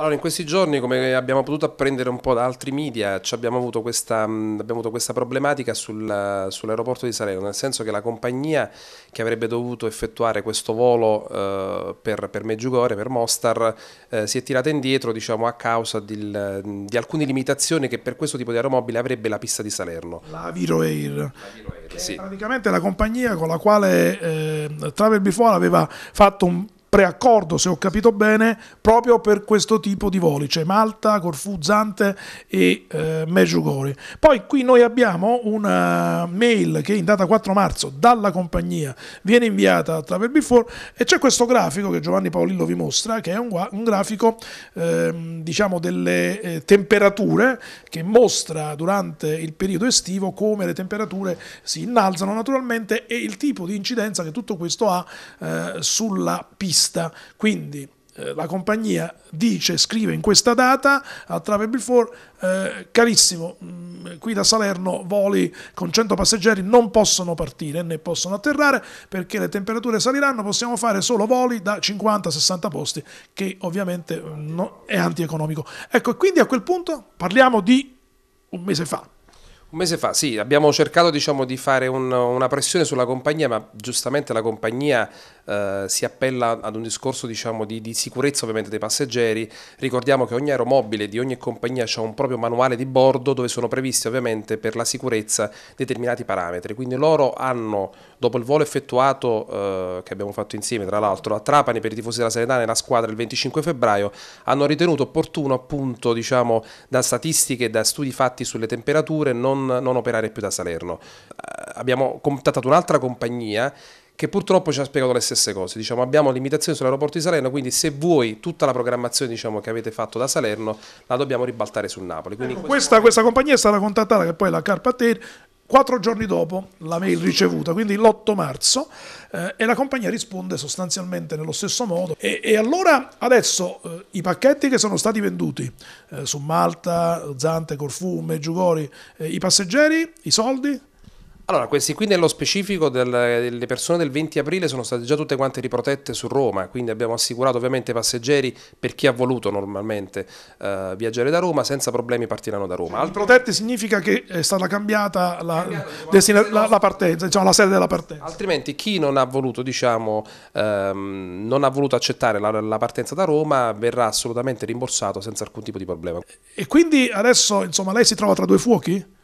Allora, in questi giorni, come abbiamo potuto apprendere un po' da altri media, abbiamo avuto, questa, mm, abbiamo, avuto questa, problematica sul, sull'aeroporto di Salerno, nel senso che la compagnia che avrebbe dovuto effettuare questo volo eh, per, per Meggiugore, per Mostar, eh, si è tirata indietro diciamo, a causa di, mm, di, alcune limitazioni che per questo tipo di aeromobile avrebbe la pista di Salerno. La Viro Air. La Viro Air sì. Praticamente la compagnia con la quale eh, Travel Before aveva fatto un preaccordo, se ho capito bene, proprio per questo tipo di voli, cioè Malta, Corfu, Zante e eh, Meggiugori. Poi qui noi abbiamo una eh, mail che in data 4 marzo dalla compagnia viene inviata a Travel Before e c'è questo grafico che Giovanni Paolillo vi mostra, che è un, un grafico ehm, diciamo delle eh, temperature che mostra durante il periodo estivo come le temperature si innalzano naturalmente e il tipo di incidenza che tutto questo ha eh, sulla pista vista, quindi eh, la compagnia dice, scrive in questa data a Travel Before, eh, carissimo, mh, mm, qui da Salerno voli con 100 passeggeri non possono partire né possono atterrare perché le temperature saliranno, possiamo fare solo voli da 50-60 posti, che ovviamente mh, eh, no, è antieconomico. Ecco, quindi a quel punto parliamo di un mese fa, un mese fa, sì, abbiamo cercato diciamo, di fare un, una pressione sulla compagnia, ma giustamente la compagnia eh, si appella ad un discorso diciamo, di, di, sicurezza ovviamente dei passeggeri. Ricordiamo che ogni aeromobile di ogni compagnia ha un proprio manuale di bordo dove sono previsti ovviamente per la sicurezza determinati parametri. Quindi loro hanno, dopo il volo effettuato eh, che abbiamo fatto insieme tra l'altro a Trapani per i tifosi della Serenana e la squadra il 25 febbraio, hanno ritenuto opportuno appunto diciamo, da statistiche e da studi fatti sulle temperature non, non operare più da Salerno. Eh, abbiamo contattato un'altra compagnia che purtroppo ci ha spiegato le stesse cose. Diciamo, abbiamo limitazioni sull'aeroporto di Salerno, quindi se vuoi tutta la programmazione diciamo, che avete fatto da Salerno la dobbiamo ribaltare su Napoli. Quindi, ecco, questa, questa, compagnia è stata contattata, che poi è la Carpater, quattro giorni dopo la mail ricevuta, quindi l'8 marzo, eh, e la compagnia risponde sostanzialmente nello stesso modo. E, e allora adesso eh, i pacchetti che sono stati venduti eh, su Malta, Zante, Corfume, Giugori, eh, i passeggeri, i soldi? Allora, questi qui nello specifico delle persone del 20 aprile sono state già tutte quante riprotette su Roma, quindi abbiamo assicurato ovviamente i passeggeri per chi ha voluto normalmente eh, viaggiare da Roma, senza problemi partiranno da Roma. Al protette significa che è stata cambiata la, cambiata, la, la partenza, diciamo la sede della partenza. Altrimenti chi non ha voluto, diciamo, ehm, non ha voluto accettare la, la, partenza da Roma verrà assolutamente rimborsato senza alcun tipo di problema. E quindi adesso, insomma, lei si trova tra due fuochi?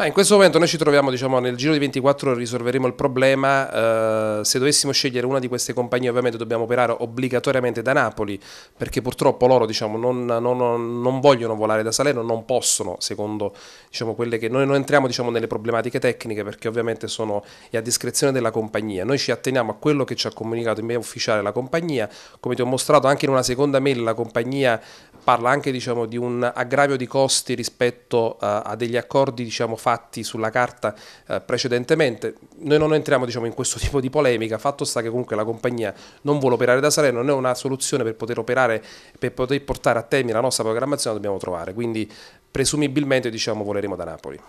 Ma ah, in questo momento noi ci troviamo, diciamo, nel giro di 24 ore risolveremo il problema. Eh, se dovessimo scegliere una di queste compagnie, ovviamente dobbiamo operare obbligatoriamente da Napoli, perché purtroppo loro diciamo, non, non, non, vogliono volare da Salerno, non possono, secondo diciamo, quelle che noi non entriamo diciamo, nelle problematiche tecniche, perché ovviamente sono a discrezione della compagnia. Noi ci atteniamo a quello che ci ha comunicato in via ufficiale la compagnia, come ti ho mostrato anche in una seconda mail la compagnia parla anche diciamo, di un aggravio di costi rispetto uh, a degli accordi diciamo, fatti sulla carta uh, precedentemente. Noi non entriamo diciamo, in questo tipo di polemica, fatto sta che comunque la compagnia non vuole operare da Salerno, non è una soluzione per poter operare, per poter portare a termine la nostra programmazione la dobbiamo trovare, quindi presumibilmente diciamo, voleremo da Napoli.